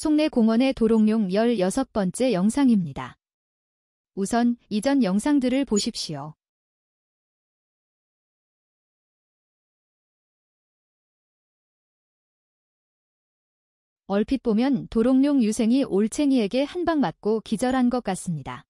송내 공원의 도롱뇽 16번째 영상입니다. 우선 이전 영상들을 보십시오. 얼핏 보면 도롱뇽 유생이 올챙이에게 한방 맞고 기절한 것 같습니다.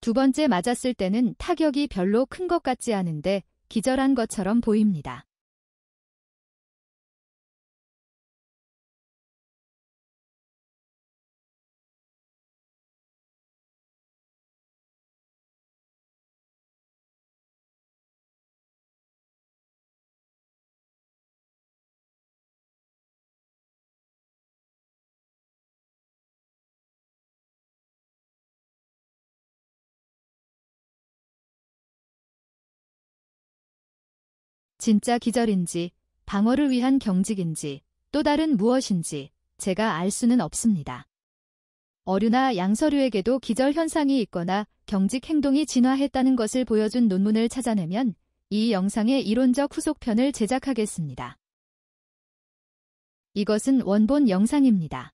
두 번째 맞았을 때는 타격이 별로 큰 것 같지 않은데 기절한 것처럼 보입니다. 진짜 기절인지 방어를 위한 경직인지 또 다른 무엇인지 제가 알 수는 없습니다. 어류나 양서류에게도 기절 현상이 있거나 경직 행동이 진화했다는 것을 보여준 논문을 찾아내면 이 영상의 이론적 후속편을 제작하겠습니다. 이것은 원본 영상입니다.